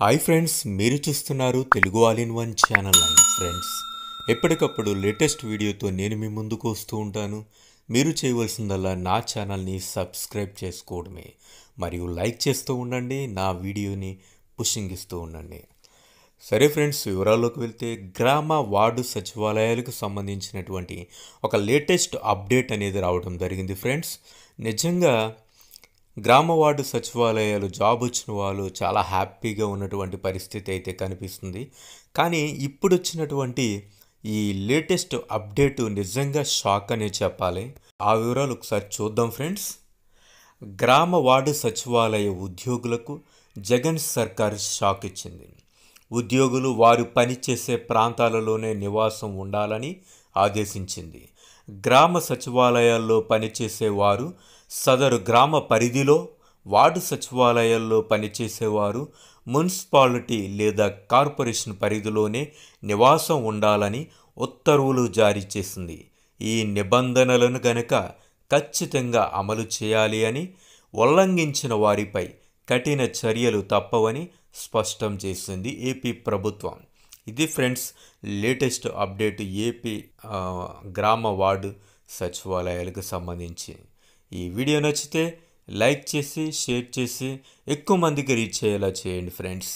hi friends మీరు చూస్తున్నారు Telugu all in one channel and friends ఎప్పటికప్పుడు లేటెస్ట్ వీడియోతో నేను మీ ముందుకు వస్తూ ఉంటాను మీరు చేయవలసిందల్లా నా ఛానల్ని సబ్స్క్రైబ్ చేసుకోవడమే మరియు లైక్ చేస్తూ ఉండండి నా వీడియోని పుషింగ్ ఇస్తూ ఉండండి సరే ఫ్రెండ్స్ వివరాల్లోకి వెళ్తే గ్రామ వార్డు సచివాలయాలకు సంబంధించినటువంటి ఒక లేటెస్ట్ అప్డేట్ అనేది రావడం జరిగింది ఫ్రెండ్స్ నిజంగా గ్రామ వార్డు సచివాలయాలు జాబ్ వచ్చిన వాళ్ళు చాలా హ్యాపీగా ఉన్నటువంటి పరిస్థితి అయితే కనిపిస్తుంది కానీ ఇప్పుడు వచ్చినటువంటి ఈ లేటెస్ట్ అప్డేట్ నిజంగా షాక్ అనే చెప్పాలి ఆ వివరాలు ఒకసారి చూద్దాం ఫ్రెండ్స్ గ్రామ వార్డు సచివాలయ ఉద్యోగులకు జగన్ సర్కార్ షాక్ ఇచ్చింది ఉద్యోగులు వారు పనిచేసే ప్రాంతాలలోనే నివాసం ఉండాలని ఆదేశించింది గ్రామ సచివాలయాల్లో పనిచేసే వారు సదరు గ్రామ పరిధిలో వార్డు సచివాలయాల్లో పనిచేసేవారు మున్సిపాలిటీ లేదా కార్పొరేషన్ పరిధిలోనే నివాసం ఉండాలని ఉత్తర్వులు జారీ చేసింది ఈ నిబంధనలను గనక ఖచ్చితంగా అమలు చేయాలి అని ఉల్లంఘించిన వారిపై కఠిన చర్యలు తప్పవని స్పష్టం చేసింది ఏపీ ప్రభుత్వం ఇది ఫ్రెండ్స్ లేటెస్ట్ అప్డేట్ ఏపీ గ్రామ వార్డు సచివాలయాలకు సంబంధించి ఈ వీడియో నచ్చితే లైక్ చేసి షేర్ చేసి ఎక్కువ మందికి రీచ్ అయ్యేలా చేయండి ఫ్రెండ్స్